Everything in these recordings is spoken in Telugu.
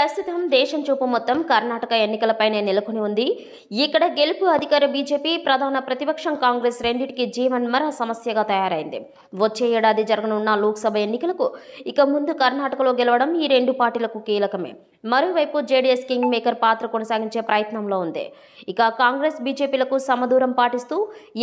ప్రస్తుతం దేశం చూపు మొత్తం కర్ణాటక ఎన్నికలపైనే నెలకొని ఉంది ఇక్కడ గెలుపు అధికార బీజేపీ ప్రధాన ప్రతిపక్షం కాంగ్రెస్ రెండింటికి జీవన్మర సమస్యగా తయారైంది వచ్చే ఏడాది జరగనున్న లోక్సభ ఎన్నికలకు ఇక ముందు కర్ణాటకలో గెలవడం ఈ రెండు పార్టీలకు కీలకమే మరోవైపు జేడీఎస్ కింగ్ మేకర్ పాత్ర కొనసాగించే ప్రయత్నంలో ఉంది ఇక కాంగ్రెస్ బీజేపీలకు సమదూరం పాటిస్తూ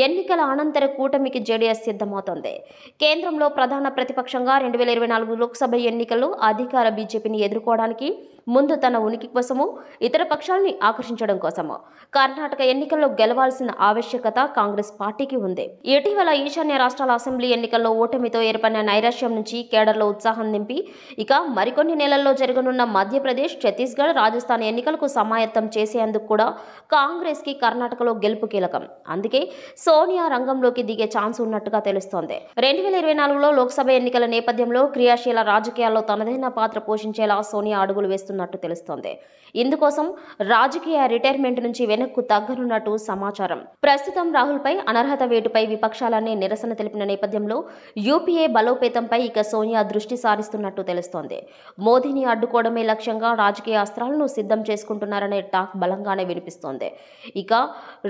ఎన్నికల అనంతర కూటమికి జేడీఎస్ సిద్ధమవుతోంది కేంద్రంలో ప్రధాన ప్రతిపక్షంగా రెండు వేల ఇరవై నాలుగు లోక్సభ ఎన్నికల్లో అధికార బీజేపీని ఎదుర్కోవడానికి ముందు తన ఉనికి కోసము ఇతర పక్షాలని ఆకర్షించడం కోసము కర్ణాటక ఎన్నికల్లో గెలవాల్సిన ఆవశ్యకత కాంగ్రెస్ పార్టీకి ఉంది ఇటీవల ఈశాన్య రాష్ట్రాల అసెంబ్లీ ఎన్నికల్లో ఓటమితో ఏర్పడిన నైరాశ్యం నుంచి కేడర్లో ఉత్సాహం నింపి ఇక మరికొన్ని నెలల్లో జరగనున్న మధ్యప్రదేశ్ ఛత్తీస్గఢ్ రాజస్థాన్ ఎన్నికలకు సమాయత్తం చేసేందుకు కూడా కాంగ్రెస్కి కర్ణాటకలో గెలుపు కీలకం అందుకే సోనియా రంగంలోకి దిగే ఛాన్స్ ఉన్నట్టుగా తెలుస్తోంది రెండు వేల ఇరవై నాలుగులో లోక్సభ ఎన్నికల నేపథ్యంలో క్రియాశీల రాజకీయాల్లో తనదైన పాత్ర పోషించేలా సోనియా అడుగులు వేస్తున్నారు చేస్తున్నట్టు తెలుస్తోంది ఇందుకోసం రాజకీయ రిటైర్మెంట్ నుంచి వెనక్కు తగ్గనున్నట్టు సమాచారం ప్రస్తుతం రాహుల్పై అనర్హత వేటుపై విపక్షాలన్నీ నిరసన తెలిపిన నేపథ్యంలో యూపీఏ బలోపేతంపై ఇక సోనియా దృష్టి సారిస్తున్నట్టు తెలుస్తోంది మోదీని అడ్డుకోవడమే లక్ష్యంగా రాజకీయ అస్త్రాలను సిద్ధం చేసుకుంటున్నారనే టాక్ బలంగానే వినిపిస్తోంది ఇక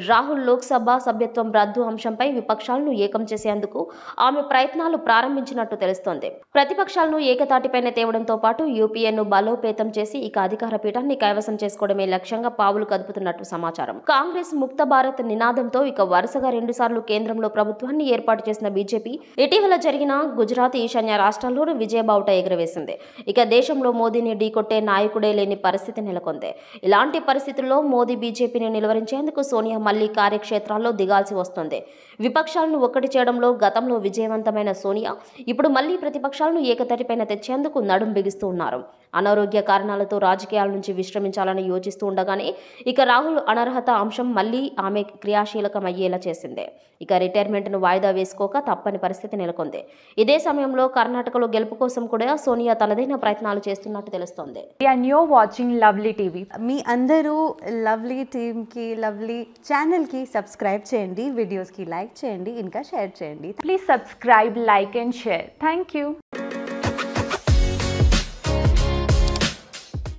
రాహుల్ లోక్సభ సభ్యత్వం రద్దు అంశంపై విపక్షాలను ఏకం చేసేందుకు ఆమె ప్రయత్నాలు ప్రారంభించినట్టు తెలుస్తోంది ప్రతిపక్షాలను ఏకతాటిపైన తేవడంతో పాటు యూపీఏను బలోపేతం చేసి చేసి ఇక అధికార పీఠాన్ని కైవసం చేసుకోవడమే లక్ష్యంగా పావులు కదుపుతున్నట్టు సమాచారం కాంగ్రెస్ ముక్త భారత్ నినాదంతో ఇక వరుసగా రెండుసార్లు కేంద్రంలో ప్రభుత్వాన్ని ఏర్పాటు చేసిన బీజేపీ ఇటీవల జరిగిన గుజరాత్ ఈశాన్య రాష్ట్రాల్లోనూ విజయబావుట ఎగురవేసింది ఇక దేశంలో మోదీని ఢీకొట్టే నాయకుడే లేని పరిస్థితి నెలకొంది ఇలాంటి పరిస్థితుల్లో మోదీ బీజేపీని నిలువరించేందుకు సోనియా మళ్లీ కార్యక్షేత్రాల్లో దిగాల్సి వస్తుంది విపక్షాలను ఒక్కటి చేయడంలో గతంలో విజయవంతమైన సోనియా ఇప్పుడు మళ్లీ ప్రతిపక్షాలను ఏకతటిపైన తెచ్చేందుకు నడుం బిగిస్తూ ఉన్నారు అనారోగ్య కారణాల బాధతో రాజకీయాల నుంచి విశ్రమించాలని యోచిస్తూ ఉండగానే ఇక రాహుల్ అనర్హత అంశం మళ్లీ ఆమె క్రియాశీలకం అయ్యేలా చేసింది ఇక రిటైర్మెంట్ను వాయిదా వేసుకోక తప్పని పరిస్థితి నెలకొంది ఇదే సమయంలో కర్ణాటకలో గెలుపు కోసం కూడా సోనియా తనదైన ప్రయత్నాలు చేస్తున్నట్టు తెలుస్తోంది వాచింగ్ లవ్లీ టీవీ మీ అందరూ లవ్లీ కి లవ్లీ కి సబ్స్క్రైబ్ చేయండి వీడియోస్కి లైక్ చేయండి ఇంకా షేర్ చేయండి please subscribe like and share thank you